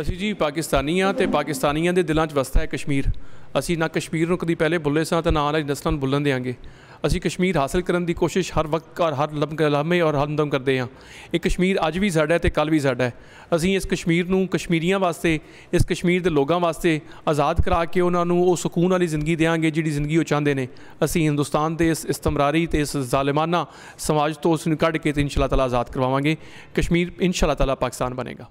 ਅਸੀਂ ਜੀ ਪਾਕਿਸਤਾਨੀ ਆ ਤੇ ਪਾਕਿਸਤਾਨੀਆਂ ਦੇ ਦਿਲਾਂ 'ਚ ਵਸਦਾ ਹੈ ਕਸ਼ਮੀਰ ਅਸੀਂ ਨਾ ਕਸ਼ਮੀਰ ਨੂੰ ਕਦੀ ਪਹਿਲੇ ਭੁੱਲੇ ਸਾਂ ਤੇ ਨਾ ਅੱਜ ਨਸਲਾਂ ਨੂੰ ਭੁੱਲਣ ਦੇਾਂਗੇ ਅਸੀਂ ਕਸ਼ਮੀਰ ਹਾਸਲ ਕਰਨ ਦੀ ਕੋਸ਼ਿਸ਼ ਹਰ ਵਕਤ ਔਰ ਹਰ ਲਮੇ ਔਰ ਹਮਦਮ ਕਰਦੇ ਹਾਂ ਇਹ ਕਸ਼ਮੀਰ ਅੱਜ ਵੀ ਸਾਡਾ ਹੈ ਤੇ ਕੱਲ ਵੀ ਸਾਡਾ ਹੈ ਅਸੀਂ ਇਸ ਕਸ਼ਮੀਰ ਨੂੰ ਕਸ਼ਮੀਰੀਆਂ ਵਾਸਤੇ ਇਸ ਕਸ਼ਮੀਰ ਦੇ ਲੋਕਾਂ ਵਾਸਤੇ ਆਜ਼ਾਦ ਕਰਾ ਕੇ ਉਹਨਾਂ ਨੂੰ ਉਹ ਸਕੂਨ ਵਾਲੀ ਜ਼ਿੰਦਗੀ ਦੇਵਾਂਗੇ ਜਿਹੜੀ ਜ਼ਿੰਦਗੀ ਉਹ ਚਾਹੁੰਦੇ ਨੇ ਅਸੀਂ ਹਿੰਦੁਸਤਾਨ ਦੇ ਇਸ ਇਸਤਮਰਾਰੀ ਤੇ ਇਸ ਜ਼ਾਲਿਮਾਨਾ ਸਮਾਜ ਤੋਂ ਉਸ ਨੂੰ ਕੱਢ ਕੇ ਤੇ ਇਨਸ਼ਾ ਅੱਲਾਹ ਤਾਲਾ ਆਜ਼ਾਦ ਕਰਵਾਵਾਂਗੇ ਕਸ਼ਮੀਰ ਇਨਸ਼ਾ ਅੱਲਾਹ ਤਾਲਾ ਪਾਕਿਸਤਾਨ ਬਣੇਗਾ